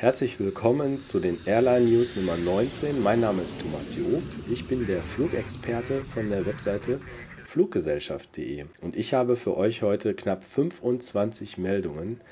Herzlich willkommen zu den Airline News Nummer 19. Mein Name ist Thomas Job. Ich bin der Flugexperte von der Webseite fluggesellschaft.de und ich habe für euch heute knapp 25 Meldungen.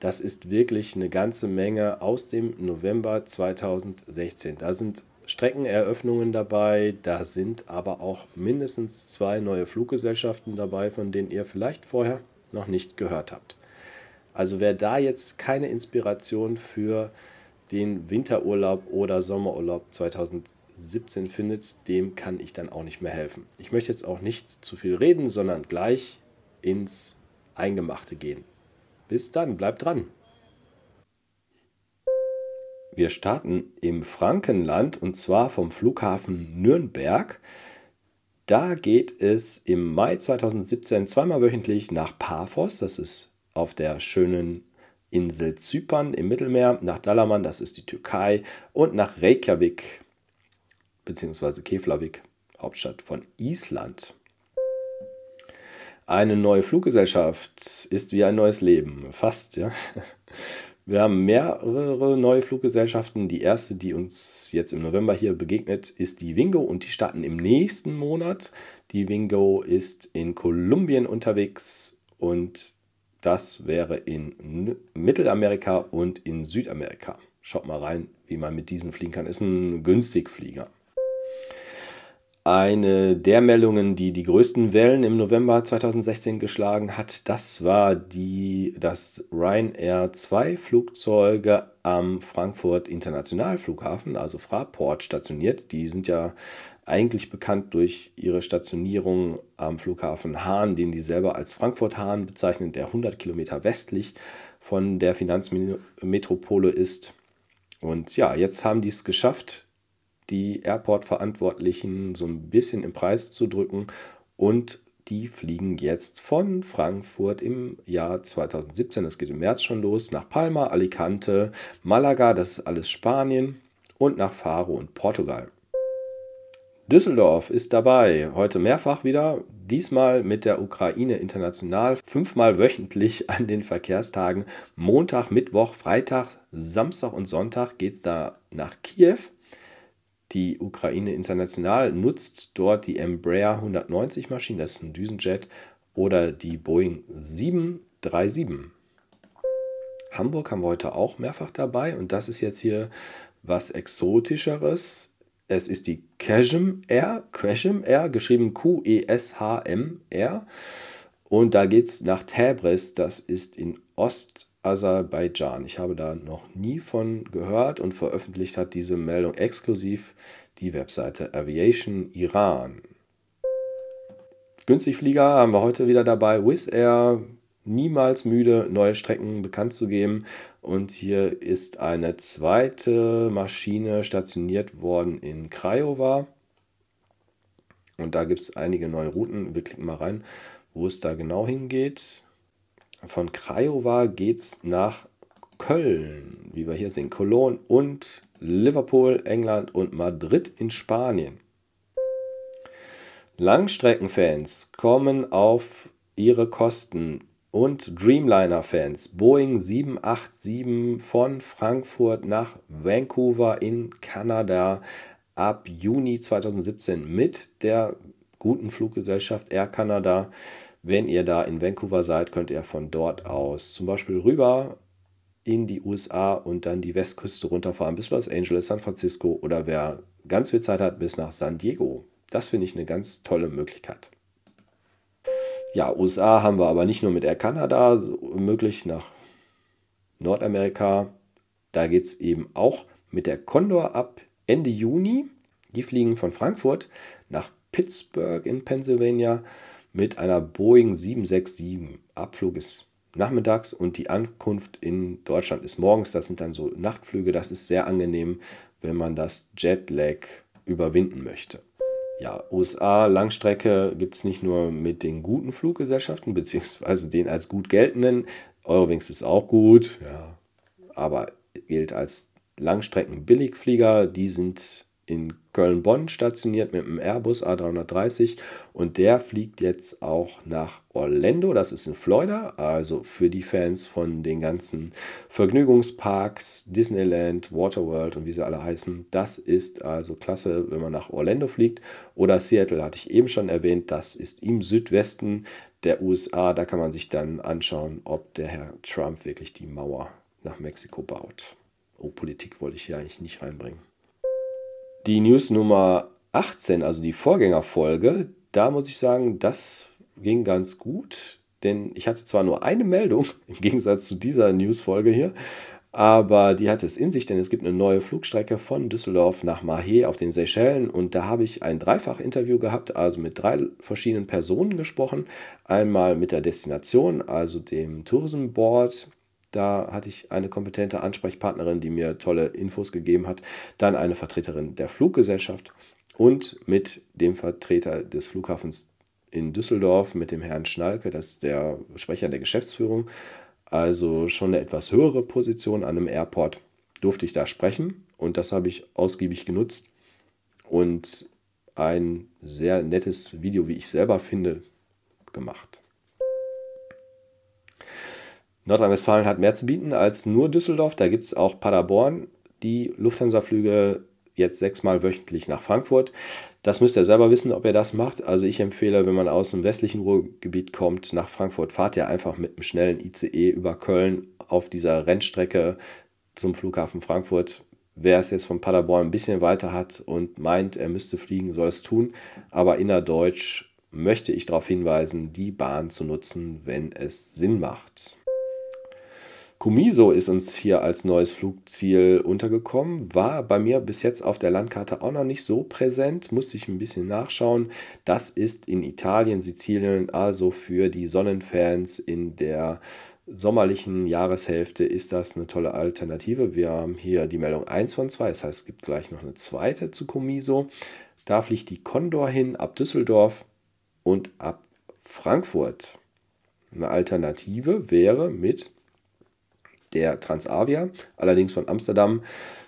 Das ist wirklich eine ganze Menge aus dem November 2016. Da sind Streckeneröffnungen dabei, da sind aber auch mindestens zwei neue Fluggesellschaften dabei, von denen ihr vielleicht vorher noch nicht gehört habt. Also wer da jetzt keine Inspiration für den Winterurlaub oder Sommerurlaub 2017 findet, dem kann ich dann auch nicht mehr helfen. Ich möchte jetzt auch nicht zu viel reden, sondern gleich ins Eingemachte gehen. Bis dann, bleibt dran. Wir starten im Frankenland und zwar vom Flughafen Nürnberg. Da geht es im Mai 2017 zweimal wöchentlich nach Paphos, das ist auf der schönen Insel Zypern im Mittelmeer, nach Dalaman, das ist die Türkei, und nach Reykjavik, beziehungsweise Keflavik, Hauptstadt von Island. Eine neue Fluggesellschaft ist wie ein neues Leben, fast, ja. Wir haben mehrere neue Fluggesellschaften. Die erste, die uns jetzt im November hier begegnet, ist die Wingo und die starten im nächsten Monat. Die Wingo ist in Kolumbien unterwegs und das wäre in Mittelamerika und in Südamerika. Schaut mal rein, wie man mit diesen fliegen kann. Ist ein günstig Flieger. Eine der Meldungen, die die größten Wellen im November 2016 geschlagen hat, das war die, dass Ryanair zwei Flugzeuge am Frankfurt Internationalflughafen, also Fraport, stationiert. Die sind ja eigentlich bekannt durch ihre Stationierung am Flughafen Hahn, den die selber als Frankfurt Hahn bezeichnen, der 100 Kilometer westlich von der Finanzmetropole ist. Und ja, jetzt haben die es geschafft, die Airport-Verantwortlichen so ein bisschen im Preis zu drücken. Und die fliegen jetzt von Frankfurt im Jahr 2017, das geht im März schon los, nach Palma, Alicante, Malaga, das ist alles Spanien, und nach Faro und Portugal. Düsseldorf ist dabei, heute mehrfach wieder, diesmal mit der Ukraine international, fünfmal wöchentlich an den Verkehrstagen. Montag, Mittwoch, Freitag, Samstag und Sonntag geht es da nach Kiew die Ukraine international nutzt dort die Embraer 190 Maschinen, das ist ein Düsenjet, oder die Boeing 737. Hamburg haben wir heute auch mehrfach dabei und das ist jetzt hier was Exotischeres. Es ist die Qashm Air, Qashm Air, geschrieben Q-E-S-H-M-R. Und da geht es nach Tebris, das ist in Ost Aserbaidschan. Ich habe da noch nie von gehört und veröffentlicht hat diese Meldung exklusiv die Webseite Aviation Iran. Günstig Flieger haben wir heute wieder dabei. Wizz Air, niemals müde, neue Strecken bekannt zu geben. Und hier ist eine zweite Maschine stationiert worden in Craiova. Und da gibt es einige neue Routen. Wir klicken mal rein, wo es da genau hingeht. Von Craiova geht's nach Köln, wie wir hier sehen, Cologne und Liverpool, England und Madrid in Spanien. Langstreckenfans kommen auf ihre Kosten und Dreamliner-Fans. Boeing 787 von Frankfurt nach Vancouver in Kanada ab Juni 2017 mit der guten Fluggesellschaft Air Canada wenn ihr da in Vancouver seid, könnt ihr von dort aus zum Beispiel rüber in die USA und dann die Westküste runterfahren bis Los Angeles, San Francisco oder wer ganz viel Zeit hat, bis nach San Diego. Das finde ich eine ganz tolle Möglichkeit. Ja, USA haben wir aber nicht nur mit Air Canada so möglich nach Nordamerika. Da geht es eben auch mit der Condor ab Ende Juni. Die fliegen von Frankfurt nach Pittsburgh in Pennsylvania mit einer Boeing 767. Abflug ist nachmittags und die Ankunft in Deutschland ist morgens. Das sind dann so Nachtflüge. Das ist sehr angenehm, wenn man das Jetlag überwinden möchte. Ja, USA Langstrecke gibt es nicht nur mit den guten Fluggesellschaften, beziehungsweise den als gut geltenden. Eurowings ist auch gut, ja, aber gilt als Langstrecken-Billigflieger. Die sind in Köln-Bonn stationiert mit einem Airbus A330 und der fliegt jetzt auch nach Orlando, das ist in Florida, also für die Fans von den ganzen Vergnügungsparks, Disneyland, Waterworld und wie sie alle heißen. Das ist also klasse, wenn man nach Orlando fliegt oder Seattle, hatte ich eben schon erwähnt, das ist im Südwesten der USA, da kann man sich dann anschauen, ob der Herr Trump wirklich die Mauer nach Mexiko baut. Oh, Politik wollte ich hier eigentlich nicht reinbringen. Die News Nummer 18, also die Vorgängerfolge, da muss ich sagen, das ging ganz gut, denn ich hatte zwar nur eine Meldung im Gegensatz zu dieser Newsfolge hier, aber die hatte es in sich, denn es gibt eine neue Flugstrecke von Düsseldorf nach Mahé auf den Seychellen und da habe ich ein Dreifach-Interview gehabt, also mit drei verschiedenen Personen gesprochen. Einmal mit der Destination, also dem Tourism Board, da hatte ich eine kompetente Ansprechpartnerin, die mir tolle Infos gegeben hat. Dann eine Vertreterin der Fluggesellschaft und mit dem Vertreter des Flughafens in Düsseldorf, mit dem Herrn Schnalke, das ist der Sprecher der Geschäftsführung. Also schon eine etwas höhere Position an einem Airport durfte ich da sprechen und das habe ich ausgiebig genutzt und ein sehr nettes Video, wie ich selber finde, gemacht. Nordrhein-Westfalen hat mehr zu bieten als nur Düsseldorf. Da gibt es auch Paderborn, die Lufthansa-Flüge jetzt sechsmal wöchentlich nach Frankfurt. Das müsst ihr selber wissen, ob ihr das macht. Also ich empfehle, wenn man aus dem westlichen Ruhrgebiet kommt nach Frankfurt, fahrt ihr einfach mit einem schnellen ICE über Köln auf dieser Rennstrecke zum Flughafen Frankfurt. Wer es jetzt von Paderborn ein bisschen weiter hat und meint, er müsste fliegen, soll es tun. Aber innerdeutsch möchte ich darauf hinweisen, die Bahn zu nutzen, wenn es Sinn macht. Kumiso ist uns hier als neues Flugziel untergekommen, war bei mir bis jetzt auf der Landkarte auch noch nicht so präsent, musste ich ein bisschen nachschauen. Das ist in Italien, Sizilien, also für die Sonnenfans in der sommerlichen Jahreshälfte ist das eine tolle Alternative. Wir haben hier die Meldung 1 von 2, das heißt es gibt gleich noch eine zweite zu Kumiso. Da fliegt die Condor hin ab Düsseldorf und ab Frankfurt. Eine Alternative wäre mit der Transavia, allerdings von Amsterdam.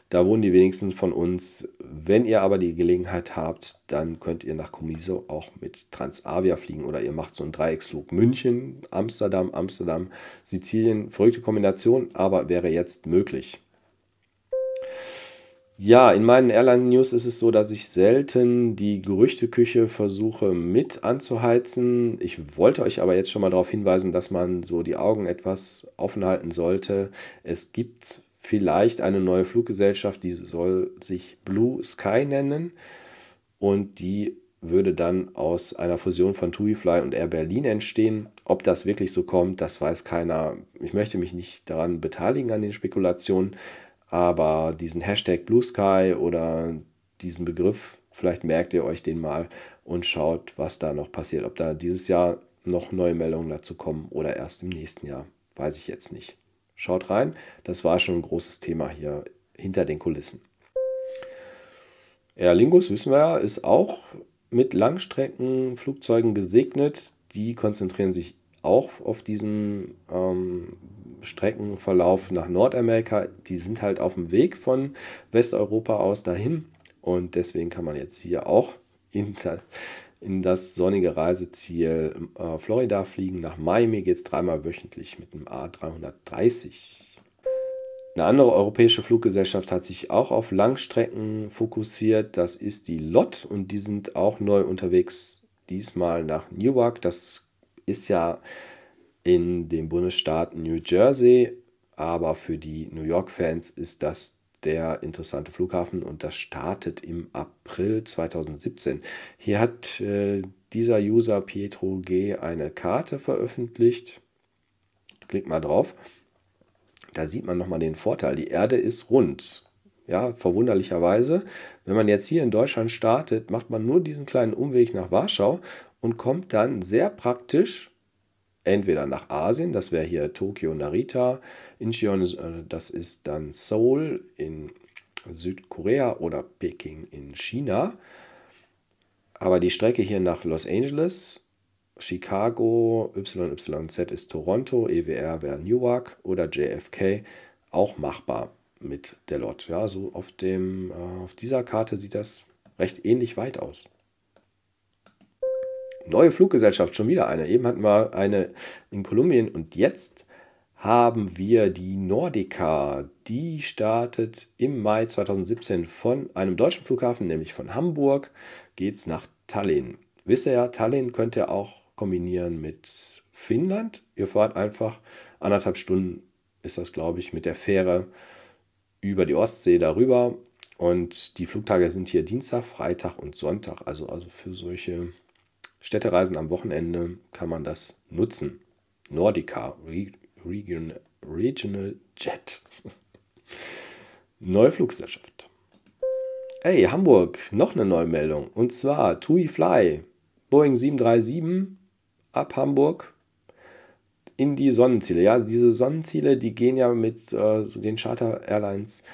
Da wohnen die wenigsten von uns. Wenn ihr aber die Gelegenheit habt, dann könnt ihr nach Comiso auch mit Transavia fliegen oder ihr macht so einen Dreiecksflug München, Amsterdam, Amsterdam, Sizilien. Verrückte Kombination, aber wäre jetzt möglich. Ja, in meinen Airline-News ist es so, dass ich selten die Gerüchteküche versuche mit anzuheizen. Ich wollte euch aber jetzt schon mal darauf hinweisen, dass man so die Augen etwas offen halten sollte. Es gibt vielleicht eine neue Fluggesellschaft, die soll sich Blue Sky nennen und die würde dann aus einer Fusion von TuiFly und Air Berlin entstehen. Ob das wirklich so kommt, das weiß keiner. Ich möchte mich nicht daran beteiligen an den Spekulationen. Aber diesen Hashtag Blue Sky oder diesen Begriff, vielleicht merkt ihr euch den mal und schaut, was da noch passiert. Ob da dieses Jahr noch neue Meldungen dazu kommen oder erst im nächsten Jahr, weiß ich jetzt nicht. Schaut rein, das war schon ein großes Thema hier hinter den Kulissen. Air Lingus, wissen wir ja, ist auch mit Langstreckenflugzeugen gesegnet. Die konzentrieren sich auch auf diesem ähm, Streckenverlauf nach Nordamerika, die sind halt auf dem Weg von Westeuropa aus dahin. Und deswegen kann man jetzt hier auch in, in das sonnige Reiseziel äh, Florida fliegen. Nach Miami geht es dreimal wöchentlich mit dem A330. Eine andere europäische Fluggesellschaft hat sich auch auf Langstrecken fokussiert. Das ist die LOT und die sind auch neu unterwegs, diesmal nach Newark. Das ist ja in dem Bundesstaat New Jersey, aber für die New York-Fans ist das der interessante Flughafen und das startet im April 2017. Hier hat äh, dieser User Pietro G eine Karte veröffentlicht. Klick mal drauf. Da sieht man nochmal den Vorteil. Die Erde ist rund. Ja, verwunderlicherweise. Wenn man jetzt hier in Deutschland startet, macht man nur diesen kleinen Umweg nach Warschau und kommt dann sehr praktisch entweder nach Asien, das wäre hier Tokio Narita, Incheon, äh, das ist dann Seoul in Südkorea oder Peking in China. Aber die Strecke hier nach Los Angeles, Chicago, YYZ ist Toronto, EWR wäre Newark oder JFK auch machbar mit der Lot. Ja, so auf, dem, äh, auf dieser Karte sieht das recht ähnlich weit aus neue Fluggesellschaft, schon wieder eine. Eben hatten wir eine in Kolumbien und jetzt haben wir die Nordica. Die startet im Mai 2017 von einem deutschen Flughafen, nämlich von Hamburg, geht es nach Tallinn. Wisst ihr ja, Tallinn könnt ihr auch kombinieren mit Finnland. Ihr fahrt einfach anderthalb Stunden, ist das glaube ich, mit der Fähre über die Ostsee darüber. Und die Flugtage sind hier Dienstag, Freitag und Sonntag. Also, also für solche Städtereisen am Wochenende kann man das nutzen. Nordica Region, Regional Jet. Neue Fluggesellschaft. Hey, Hamburg, noch eine neue Meldung. Und zwar TUI Fly, Boeing 737 ab Hamburg in die Sonnenziele. Ja, diese Sonnenziele, die gehen ja mit äh, den Charter Airlines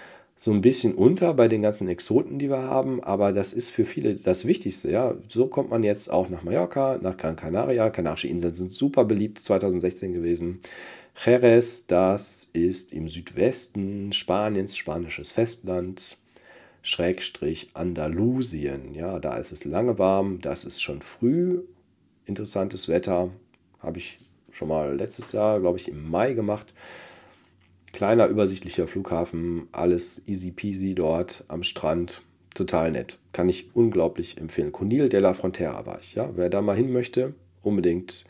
so ein bisschen unter bei den ganzen Exoten, die wir haben, aber das ist für viele das Wichtigste. Ja, so kommt man jetzt auch nach Mallorca, nach Gran Canaria. Kanarische Inseln sind super beliebt 2016 gewesen. Jerez, das ist im Südwesten Spaniens, spanisches Festland, Schrägstrich Andalusien. Ja, da ist es lange warm, das ist schon früh interessantes Wetter. Habe ich schon mal letztes Jahr, glaube ich, im Mai gemacht Kleiner, übersichtlicher Flughafen, alles easy peasy dort am Strand. Total nett. Kann ich unglaublich empfehlen. Conil de la Frontera war ich. Ja? Wer da mal hin möchte, unbedingt.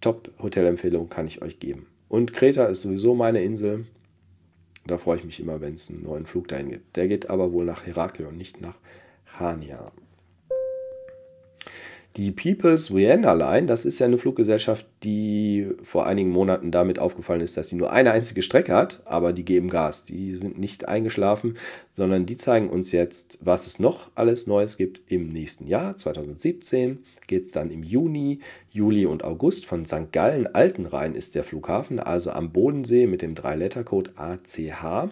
Top-Hotelempfehlung kann ich euch geben. Und Kreta ist sowieso meine Insel. Da freue ich mich immer, wenn es einen neuen Flug dahin gibt. Der geht aber wohl nach Heraklion, nicht nach Chania. Die People's Vienna Line, das ist ja eine Fluggesellschaft, die vor einigen Monaten damit aufgefallen ist, dass sie nur eine einzige Strecke hat, aber die geben Gas. Die sind nicht eingeschlafen, sondern die zeigen uns jetzt, was es noch alles Neues gibt im nächsten Jahr. 2017 geht es dann im Juni, Juli und August. Von St. Gallen Altenrhein ist der Flughafen, also am Bodensee mit dem Drei-Letter-Code ACH,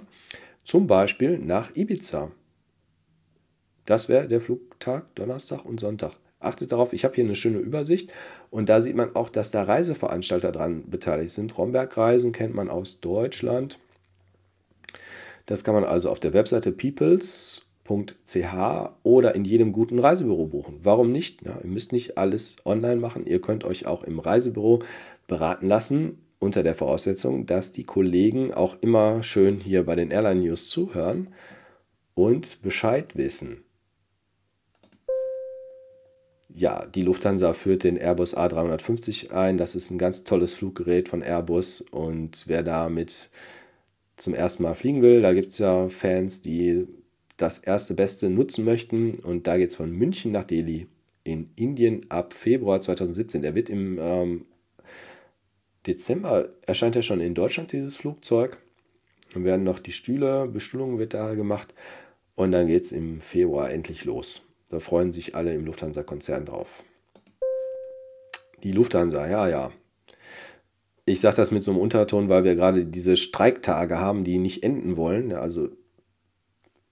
zum Beispiel nach Ibiza. Das wäre der Flugtag Donnerstag und Sonntag. Achtet darauf, ich habe hier eine schöne Übersicht und da sieht man auch, dass da Reiseveranstalter dran beteiligt sind. Romberg-Reisen kennt man aus Deutschland. Das kann man also auf der Webseite peoples.ch oder in jedem guten Reisebüro buchen. Warum nicht? Ja, ihr müsst nicht alles online machen. Ihr könnt euch auch im Reisebüro beraten lassen unter der Voraussetzung, dass die Kollegen auch immer schön hier bei den Airline News zuhören und Bescheid wissen ja, die Lufthansa führt den Airbus A350 ein. Das ist ein ganz tolles Fluggerät von Airbus und wer damit zum ersten Mal fliegen will, da gibt es ja Fans, die das erste Beste nutzen möchten. Und da geht es von München nach Delhi in Indien ab Februar 2017. Der wird im ähm, Dezember erscheint ja schon in Deutschland dieses Flugzeug. Dann werden noch die Stühle, Bestuhlung wird da gemacht und dann geht es im Februar endlich los. Da freuen sich alle im Lufthansa-Konzern drauf. Die Lufthansa, ja, ja. Ich sage das mit so einem Unterton, weil wir gerade diese Streiktage haben, die nicht enden wollen. Also,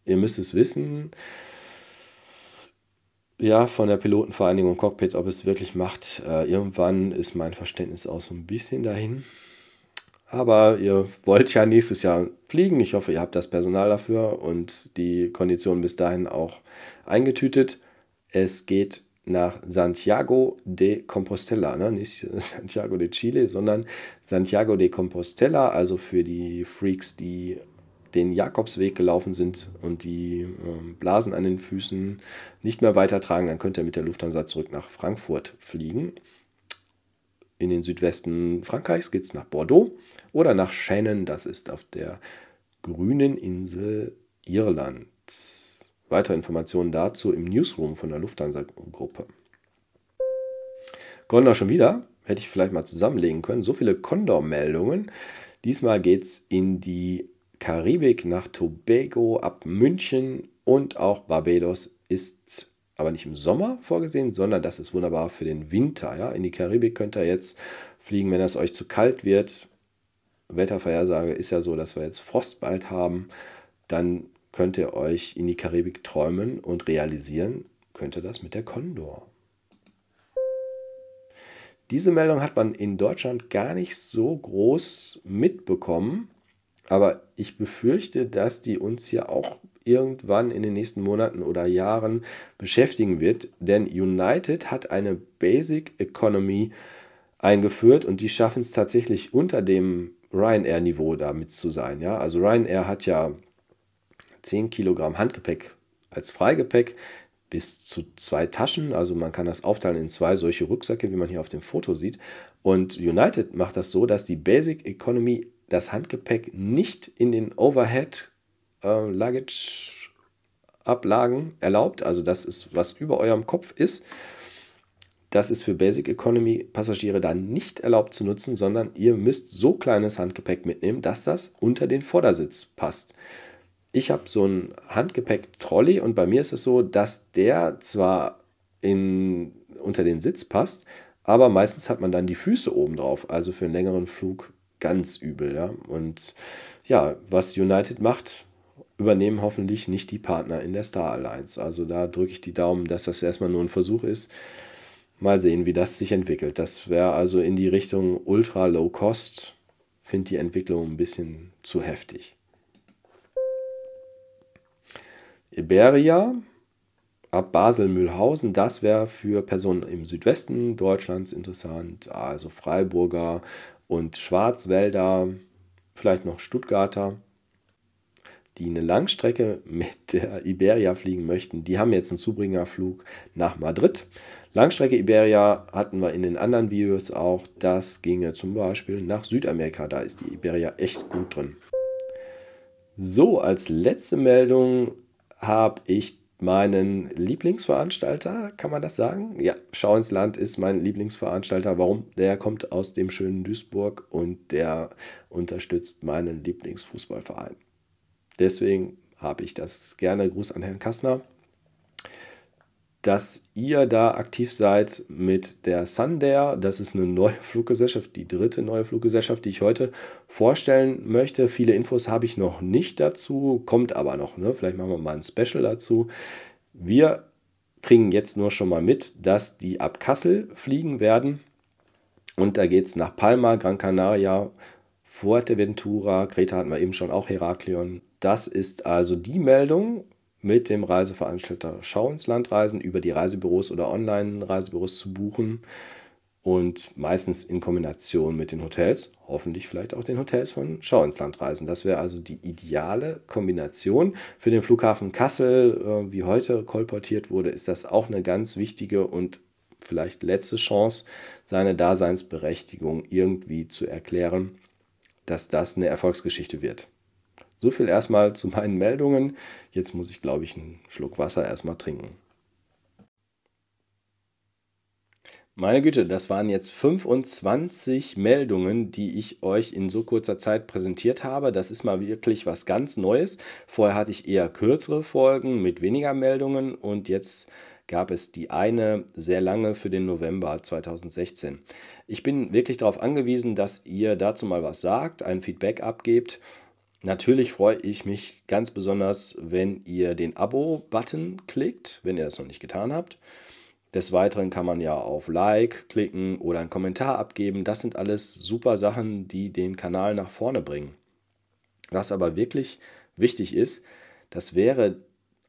ihr müsst es wissen ja, von der Pilotenvereinigung Cockpit, ob es wirklich macht. Äh, irgendwann ist mein Verständnis auch so ein bisschen dahin. Aber ihr wollt ja nächstes Jahr fliegen. Ich hoffe, ihr habt das Personal dafür und die Konditionen bis dahin auch eingetütet. Es geht nach Santiago de Compostela, ne? nicht Santiago de Chile, sondern Santiago de Compostela, also für die Freaks, die den Jakobsweg gelaufen sind und die ähm, Blasen an den Füßen nicht mehr weitertragen, dann könnt ihr mit der Lufthansa zurück nach Frankfurt fliegen in den Südwesten Frankreichs geht es nach Bordeaux oder nach Shannon, das ist auf der grünen Insel Irlands. Weitere Informationen dazu im Newsroom von der Lufthansa-Gruppe. Gondor schon wieder, hätte ich vielleicht mal zusammenlegen können. So viele Condor-Meldungen. Diesmal geht es in die Karibik nach Tobago, ab München und auch Barbados ist aber nicht im Sommer vorgesehen, sondern das ist wunderbar für den Winter. Ja? In die Karibik könnt ihr jetzt fliegen, wenn es euch zu kalt wird. Wettervorhersage ist ja so, dass wir jetzt Frost bald haben. Dann könnt ihr euch in die Karibik träumen und realisieren, könnt ihr das mit der Condor. Diese Meldung hat man in Deutschland gar nicht so groß mitbekommen, aber ich befürchte, dass die uns hier auch irgendwann in den nächsten Monaten oder Jahren beschäftigen wird, denn United hat eine Basic Economy eingeführt und die schaffen es tatsächlich unter dem Ryanair-Niveau damit zu sein. Ja? Also Ryanair hat ja 10 Kilogramm Handgepäck als Freigepäck bis zu zwei Taschen. Also man kann das aufteilen in zwei solche Rucksäcke, wie man hier auf dem Foto sieht. Und United macht das so, dass die Basic Economy das Handgepäck nicht in den Overhead äh, Luggage-Ablagen erlaubt, also das ist, was über eurem Kopf ist. Das ist für Basic Economy Passagiere dann nicht erlaubt zu nutzen, sondern ihr müsst so kleines Handgepäck mitnehmen, dass das unter den Vordersitz passt. Ich habe so ein Handgepäck-Trolley und bei mir ist es so, dass der zwar in, unter den Sitz passt, aber meistens hat man dann die Füße oben drauf, also für einen längeren Flug ganz übel. Ja? Und ja, was United macht, übernehmen hoffentlich nicht die Partner in der Star Alliance. Also da drücke ich die Daumen, dass das erstmal nur ein Versuch ist. Mal sehen, wie das sich entwickelt. Das wäre also in die Richtung Ultra Low Cost, finde die Entwicklung ein bisschen zu heftig. Iberia ab Basel-Mühlhausen, das wäre für Personen im Südwesten Deutschlands interessant, also Freiburger und Schwarzwälder, vielleicht noch Stuttgarter die eine Langstrecke mit der Iberia fliegen möchten, die haben jetzt einen Zubringerflug nach Madrid. Langstrecke Iberia hatten wir in den anderen Videos auch. Das ginge zum Beispiel nach Südamerika. Da ist die Iberia echt gut drin. So, als letzte Meldung habe ich meinen Lieblingsveranstalter, kann man das sagen? Ja, Schau ins Land ist mein Lieblingsveranstalter. Warum? Der kommt aus dem schönen Duisburg und der unterstützt meinen Lieblingsfußballverein. Deswegen habe ich das gerne. Gruß an Herrn Kassner. Dass ihr da aktiv seid mit der Sundair, das ist eine neue Fluggesellschaft, die dritte neue Fluggesellschaft, die ich heute vorstellen möchte. Viele Infos habe ich noch nicht dazu, kommt aber noch. Ne? Vielleicht machen wir mal ein Special dazu. Wir kriegen jetzt nur schon mal mit, dass die ab Kassel fliegen werden. Und da geht es nach Palma, Gran Canaria, Fuerteventura, Kreta hatten wir eben schon, auch Heraklion. Das ist also die Meldung mit dem Reiseveranstalter Schau ins Land reisen, über die Reisebüros oder Online-Reisebüros zu buchen und meistens in Kombination mit den Hotels, hoffentlich vielleicht auch den Hotels von Schau ins Land reisen. Das wäre also die ideale Kombination. Für den Flughafen Kassel, äh, wie heute kolportiert wurde, ist das auch eine ganz wichtige und vielleicht letzte Chance, seine Daseinsberechtigung irgendwie zu erklären dass das eine Erfolgsgeschichte wird. So viel erstmal zu meinen Meldungen. Jetzt muss ich, glaube ich, einen Schluck Wasser erstmal trinken. Meine Güte, das waren jetzt 25 Meldungen, die ich euch in so kurzer Zeit präsentiert habe. Das ist mal wirklich was ganz Neues. Vorher hatte ich eher kürzere Folgen mit weniger Meldungen und jetzt gab es die eine sehr lange für den November 2016. Ich bin wirklich darauf angewiesen, dass ihr dazu mal was sagt, ein Feedback abgebt. Natürlich freue ich mich ganz besonders, wenn ihr den Abo-Button klickt, wenn ihr das noch nicht getan habt. Des Weiteren kann man ja auf Like klicken oder einen Kommentar abgeben. Das sind alles super Sachen, die den Kanal nach vorne bringen. Was aber wirklich wichtig ist, das wäre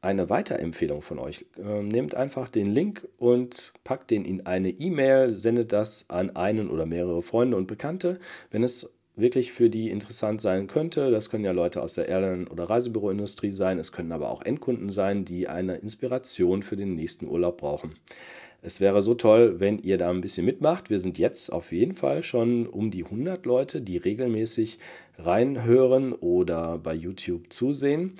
eine Weiterempfehlung von euch. Ähm, nehmt einfach den Link und packt den in eine E-Mail, sendet das an einen oder mehrere Freunde und Bekannte, wenn es wirklich für die interessant sein könnte. Das können ja Leute aus der Airline- oder Reisebüroindustrie sein, es können aber auch Endkunden sein, die eine Inspiration für den nächsten Urlaub brauchen. Es wäre so toll, wenn ihr da ein bisschen mitmacht. Wir sind jetzt auf jeden Fall schon um die 100 Leute, die regelmäßig reinhören oder bei YouTube zusehen.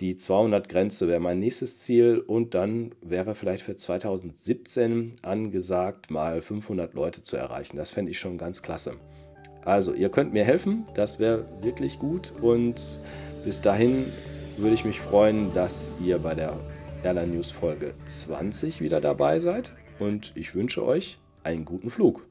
Die 200-Grenze wäre mein nächstes Ziel und dann wäre vielleicht für 2017 angesagt, mal 500 Leute zu erreichen. Das fände ich schon ganz klasse. Also, ihr könnt mir helfen, das wäre wirklich gut und bis dahin würde ich mich freuen, dass ihr bei der Airline News Folge 20 wieder dabei seid und ich wünsche euch einen guten Flug.